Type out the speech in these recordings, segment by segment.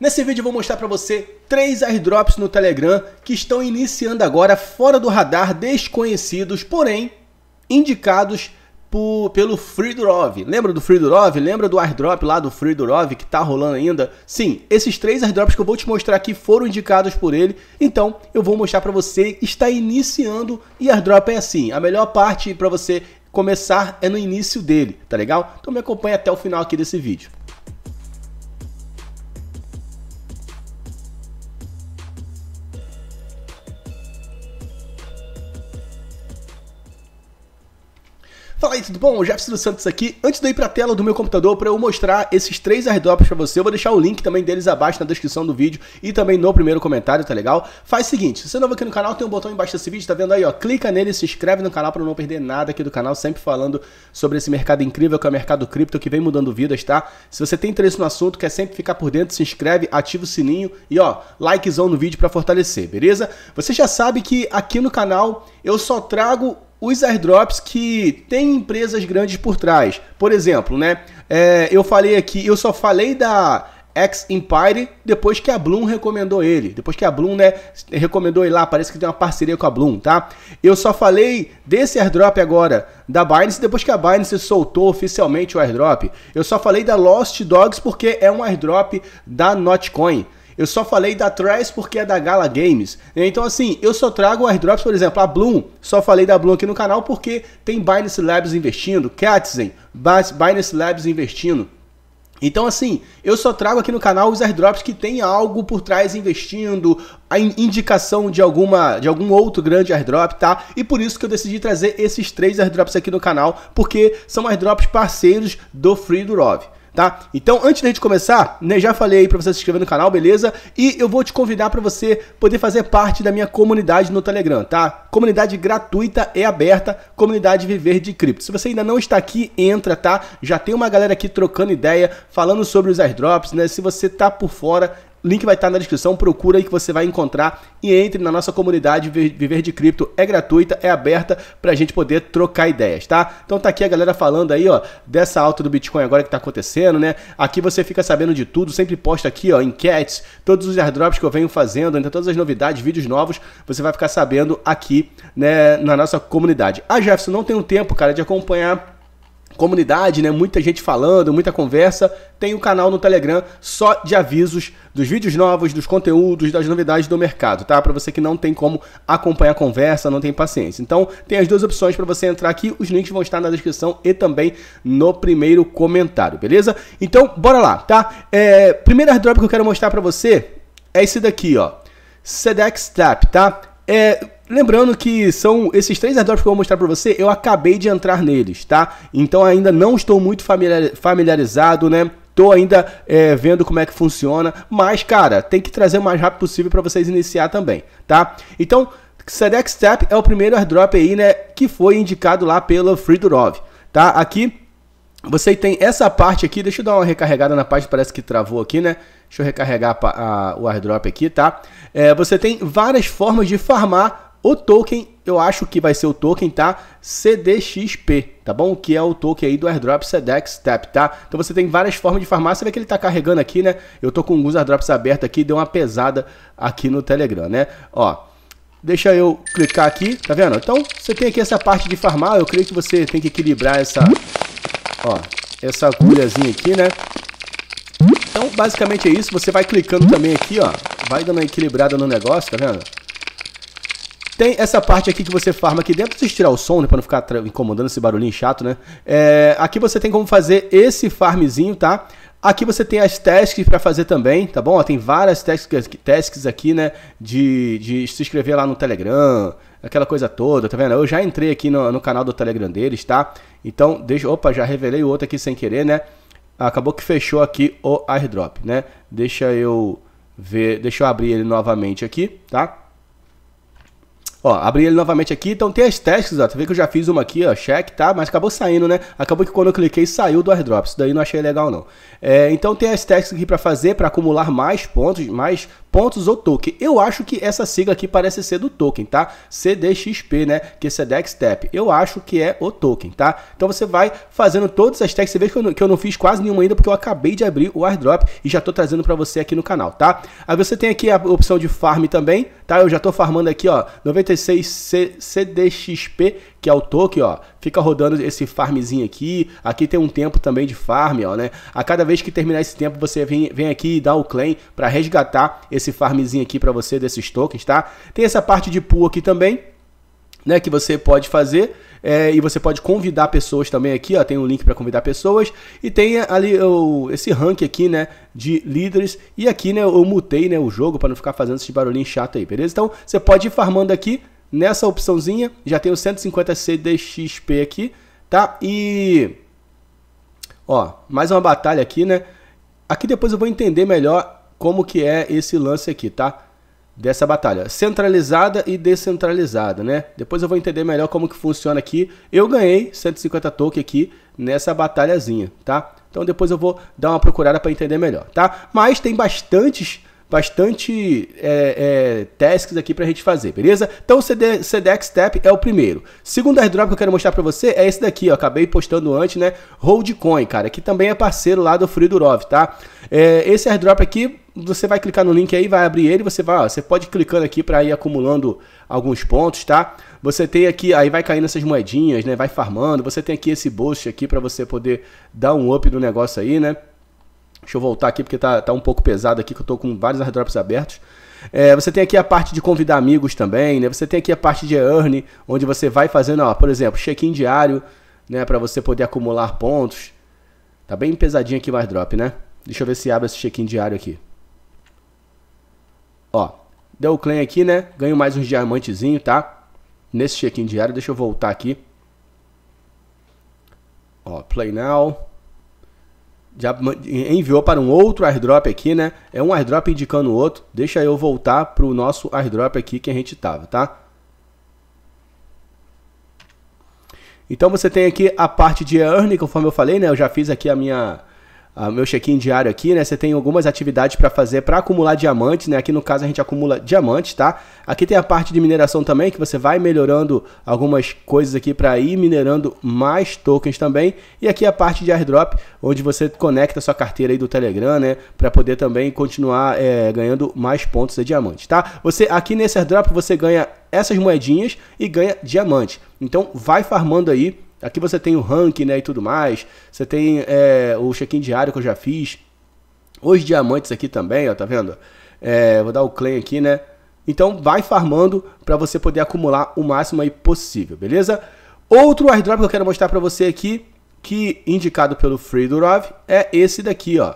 Nesse vídeo eu vou mostrar para você três airdrops no Telegram que estão iniciando agora fora do radar, desconhecidos, porém indicados por, pelo Freedorov. Lembra do Freedorov? Lembra do airdrop lá do Freedorov que tá rolando ainda? Sim, esses três airdrops que eu vou te mostrar aqui foram indicados por ele. Então, eu vou mostrar para você, está iniciando e airdrop é assim. A melhor parte para você começar é no início dele, tá legal? Então me acompanha até o final aqui desse vídeo. Fala aí, tudo bom? Jefferson dos Santos aqui. Antes de eu ir para a tela do meu computador para eu mostrar esses três airdrops para você, eu vou deixar o link também deles abaixo na descrição do vídeo e também no primeiro comentário, tá legal? Faz o seguinte, se você é novo aqui no canal, tem um botão embaixo desse vídeo, tá vendo aí, ó? Clica nele, se inscreve no canal para não perder nada aqui do canal, sempre falando sobre esse mercado incrível que é o mercado cripto, que vem mudando vidas, tá? Se você tem interesse no assunto, quer sempre ficar por dentro, se inscreve, ativa o sininho e, ó, likezão no vídeo para fortalecer, beleza? Você já sabe que aqui no canal eu só trago os airdrops que tem empresas grandes por trás. Por exemplo, né? É, eu falei aqui, eu só falei da X Empire depois que a Bloom recomendou ele. Depois que a Bloom, né, recomendou ele lá, parece que tem uma parceria com a Bloom, tá? Eu só falei desse airdrop agora da Binance depois que a Binance soltou oficialmente o airdrop. Eu só falei da Lost Dogs porque é um airdrop da Notcoin. Eu só falei da Trice porque é da Gala Games. Então, assim, eu só trago airdrops, por exemplo, a Bloom. Só falei da Bloom aqui no canal porque tem Binance Labs investindo, Katzen, Binance Labs investindo. Então, assim, eu só trago aqui no canal os airdrops que tem algo por trás investindo, a indicação de alguma de algum outro grande airdrop, tá? E por isso que eu decidi trazer esses três airdrops aqui no canal, porque são airdrops parceiros do Free Durov tá? Então, antes da gente começar, né, já falei aí para você se inscrever no canal, beleza? E eu vou te convidar para você poder fazer parte da minha comunidade no Telegram, tá? Comunidade gratuita e aberta, comunidade Viver de Cripto. Se você ainda não está aqui, entra, tá? Já tem uma galera aqui trocando ideia, falando sobre os airdrops, né? Se você tá por fora, Link vai estar na descrição, procura aí que você vai encontrar e entre na nossa comunidade Viver de Cripto. É gratuita, é aberta para a gente poder trocar ideias, tá? Então tá aqui a galera falando aí, ó, dessa alta do Bitcoin agora que tá acontecendo, né? Aqui você fica sabendo de tudo, sempre posta aqui, ó, enquetes, todos os airdrops que eu venho fazendo, então todas as novidades, vídeos novos, você vai ficar sabendo aqui, né, na nossa comunidade. Ah, Jefferson, não tenho tempo, cara, de acompanhar comunidade, né? Muita gente falando, muita conversa. Tem o um canal no Telegram só de avisos dos vídeos novos, dos conteúdos, das novidades do mercado, tá? Para você que não tem como acompanhar a conversa, não tem paciência. Então, tem as duas opções para você entrar aqui. Os links vão estar na descrição e também no primeiro comentário, beleza? Então, bora lá, tá? É, primeiro airdrop que eu quero mostrar para você é esse daqui, ó. Sedex Trap, tá? É, lembrando que são esses três airdrops que eu vou mostrar para você, eu acabei de entrar neles, tá? Então ainda não estou muito familiarizado, né? Tô ainda é, vendo como é que funciona, mas cara, tem que trazer o mais rápido possível para vocês iniciar também, tá? Então, Sedex Step é o primeiro airdrop aí, né, que foi indicado lá pela Fridorov, tá? Aqui você tem essa parte aqui, deixa eu dar uma recarregada na parte, parece que travou aqui, né? Deixa eu recarregar a, a, o airdrop aqui, tá? É, você tem várias formas de farmar o token, eu acho que vai ser o token, tá? CDXP, tá bom? Que é o token aí do airdrop Sedex Step, tá? Então você tem várias formas de farmar, você vê que ele tá carregando aqui, né? Eu tô com alguns airdrops abertos aqui, deu uma pesada aqui no Telegram, né? Ó, Deixa eu clicar aqui, tá vendo? Então, você tem aqui essa parte de farmar, eu creio que você tem que equilibrar essa ó, essa agulhazinha aqui, né? Então, basicamente é isso. Você vai clicando também aqui, ó. Vai dando uma equilibrada no negócio, tá vendo? Tem essa parte aqui que você farma aqui dentro. Deixa eu tirar o som, né? Pra não ficar incomodando esse barulhinho chato, né? É, aqui você tem como fazer esse farmzinho, tá? Aqui você tem as tasks para fazer também, tá bom? tem várias tasks, tasks aqui, né? De, de se inscrever lá no Telegram, aquela coisa toda, tá vendo? Eu já entrei aqui no, no canal do Telegram deles, tá? Então, deixa... Opa, já revelei o outro aqui sem querer, né? Acabou que fechou aqui o airdrop, né? Deixa eu ver... Deixa eu abrir ele novamente aqui, tá? Ó, abri ele novamente aqui, então tem as testes, ó, você vê que eu já fiz uma aqui, ó, check, tá, mas acabou saindo, né, acabou que quando eu cliquei saiu do airdrop, isso daí não achei legal não. É, então tem as testes aqui para fazer, para acumular mais pontos, mais pontos ou token. Eu acho que essa sigla aqui parece ser do token, tá? CDXP, né? Que é CDEX Eu acho que é o token, tá? Então você vai fazendo todas as tags. Você vê que eu, não, que eu não fiz quase nenhuma ainda porque eu acabei de abrir o airdrop e já tô trazendo para você aqui no canal, tá? Aí você tem aqui a opção de farm também, tá? Eu já tô farmando aqui, ó, 90 56 CDXP, que é o token, ó, fica rodando esse farmzinho aqui. Aqui tem um tempo também de farm, ó, né? A cada vez que terminar esse tempo, você vem, vem aqui e dá o claim para resgatar esse farmzinho aqui para você desses tokens, tá? Tem essa parte de pool aqui também, né, que você pode fazer. É, e você pode convidar pessoas também aqui, ó, tem um link para convidar pessoas e tem ali o, esse rank aqui, né, de líderes e aqui, né, eu mutei, né, o jogo para não ficar fazendo esse barulhinho chato aí, beleza? Então, você pode ir farmando aqui nessa opçãozinha, já tenho 150 CDXP aqui, tá? E ó, mais uma batalha aqui, né? Aqui depois eu vou entender melhor como que é esse lance aqui, tá? dessa batalha, centralizada e descentralizada, né? Depois eu vou entender melhor como que funciona aqui. Eu ganhei 150 token aqui nessa batalhazinha, tá? Então depois eu vou dar uma procurada para entender melhor, tá? Mas tem bastantes bastante é, é, tasks aqui pra gente fazer, beleza? Então o CD, CDX Step é o primeiro. Segundo airdrop que eu quero mostrar pra você é esse daqui, ó. Acabei postando antes, né? Holdcoin, cara, que também é parceiro lá do Furidurov, tá? É, esse airdrop aqui, você vai clicar no link aí, vai abrir ele, você vai, ó, você pode ir clicando aqui para ir acumulando alguns pontos, tá? Você tem aqui, aí vai caindo essas moedinhas, né? Vai farmando, você tem aqui esse boost aqui para você poder dar um up no negócio aí, né? Deixa eu voltar aqui porque tá, tá um pouco pesado aqui, que eu tô com vários airdrops abertos. É, você tem aqui a parte de convidar amigos também, né? Você tem aqui a parte de earn, onde você vai fazendo, ó, por exemplo, check-in diário, né? Para você poder acumular pontos. Tá bem pesadinho aqui o airdrop, né? Deixa eu ver se abre esse check-in diário aqui. Ó, deu o claim aqui, né? Ganho mais uns diamantezinho, tá? Nesse check-in diário, deixa eu voltar aqui. Ó, play now já enviou para um outro airdrop aqui, né? É um airdrop indicando o outro. Deixa eu voltar para o nosso airdrop aqui que a gente estava, tá? Então você tem aqui a parte de earn, conforme eu falei, né? Eu já fiz aqui a minha uh, meu check-in diário aqui, né? Você tem algumas atividades para fazer para acumular diamantes, né? Aqui no caso a gente acumula diamantes, tá? Aqui tem a parte de mineração também, que você vai melhorando algumas coisas aqui para ir minerando mais tokens também. E aqui a parte de airdrop, onde você conecta sua carteira aí do Telegram, né? Para poder também continuar é, ganhando mais pontos de diamante, tá? Você aqui nesse airdrop você ganha essas moedinhas e ganha diamante. Então vai farmando aí Aqui você tem o ranking né, e tudo mais. Você tem é, o check-in diário que eu já fiz. Os diamantes aqui também, ó, tá vendo? É, vou dar o claim aqui, né? Então vai farmando para você poder acumular o máximo aí possível, beleza? Outro airdrop que eu quero mostrar para você aqui, que indicado pelo Freedurov, é esse daqui, ó.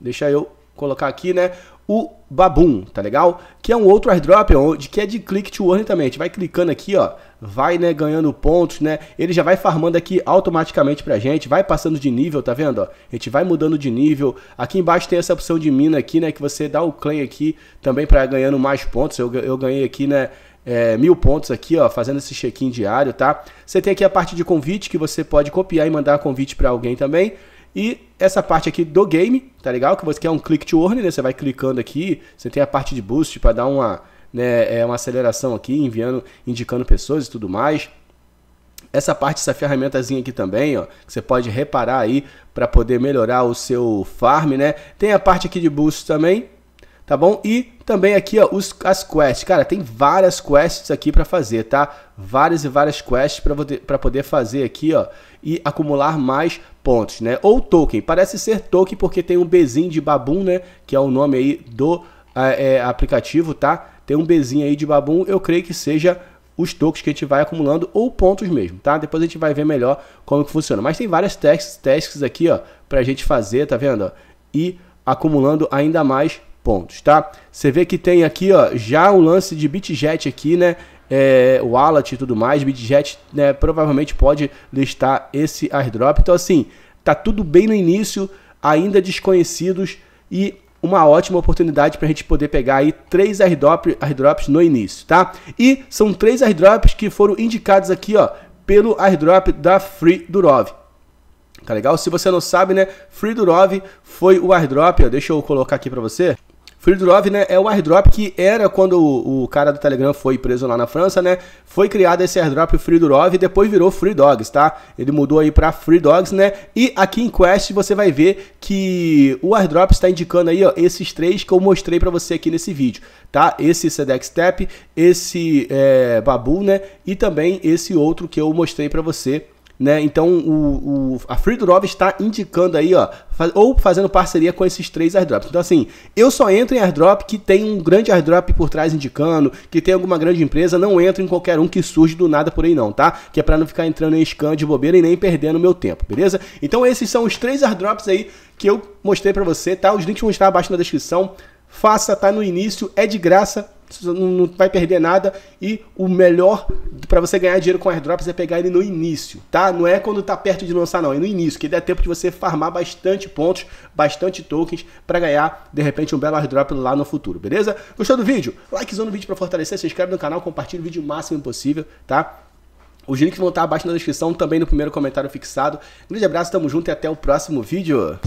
Deixa eu colocar aqui, né? o Baboon, tá legal? Que é um outro airdrop onde que é de click to earn também. A gente vai clicando aqui, ó, vai, né, ganhando pontos, né? Ele já vai farmando aqui automaticamente pra gente, vai passando de nível, tá vendo, ó? A gente vai mudando de nível. Aqui embaixo tem essa opção de mina aqui, né, que você dá o claim aqui também para ganhando mais pontos. Eu, eu ganhei aqui, né, é, mil pontos aqui, ó, fazendo esse check-in diário, tá? Você tem aqui a parte de convite que você pode copiar e mandar convite para alguém também. E essa parte aqui do game, tá legal? Que você quer um click to earn, né? Você vai clicando aqui, você tem a parte de boost para dar uma, né, é, uma aceleração aqui, enviando, indicando pessoas e tudo mais. Essa parte, essa ferramentazinha aqui também, ó, que você pode reparar aí para poder melhorar o seu farm, né? Tem a parte aqui de boost também, tá bom? E também aqui, ó, os, as quests. Cara, tem várias quests aqui para fazer, tá? Várias e várias quests para poder, pra poder fazer aqui, ó, e acumular mais pontos, né? Ou token. Parece ser token porque tem um bezinho de babum, né? Que é o nome aí do é, aplicativo, tá? Tem um bezinho aí de babum. Eu creio que seja os tokens que a gente vai acumulando ou pontos mesmo, tá? Depois a gente vai ver melhor como que funciona. Mas tem várias tasks, tasks aqui, ó, pra gente fazer, tá vendo? E acumulando ainda mais pontos, tá? Você vê que tem aqui, ó, já um lance de BitJet aqui, né? É, wallet e tudo mais, BitJet né, provavelmente pode listar esse airdrop. Então, assim, tá tudo bem no início, ainda desconhecidos e uma ótima oportunidade para a gente poder pegar aí três airdrop, airdrops no início, tá? E são três airdrops que foram indicados aqui, ó, pelo airdrop da Free Durov. Tá legal? Se você não sabe, né? Free Durov foi o airdrop, ó, deixa eu colocar aqui para você. Drop né, é o airdrop que era quando o, o, cara do Telegram foi preso lá na França, né? Foi criado esse airdrop Drop e depois virou Free Dogs, tá? Ele mudou aí para Free Dogs, né? E aqui em Quest você vai ver que o airdrop está indicando aí, ó, esses três que eu mostrei para você aqui nesse vídeo, tá? Esse Sedex Tap, esse é, Babu, né? E também esse outro que eu mostrei para você né? Então o, o, a FreeDrop está indicando aí, ó, faz, ou fazendo parceria com esses três airdrops. Então assim, eu só entro em airdrop que tem um grande airdrop por trás indicando, que tem alguma grande empresa, não entro em qualquer um que surge do nada por aí não, tá? Que é para não ficar entrando em scan de bobeira e nem perdendo meu tempo, beleza? Então esses são os três airdrops aí que eu mostrei para você, tá? Os links vão estar abaixo na descrição. Faça, tá no início, é de graça, não vai perder nada e o melhor para você ganhar dinheiro com airdrops é pegar ele no início, tá? Não é quando tá perto de lançar não, é no início, que dá é tempo de você farmar bastante pontos, bastante tokens para ganhar de repente um belo airdrop lá no futuro, beleza? Gostou do vídeo? Likezão no vídeo para fortalecer, se inscreve no canal, compartilha o vídeo o máximo possível, tá? Os links vão estar abaixo na descrição, também no primeiro comentário fixado. Um grande abraço, tamo junto e até o próximo vídeo.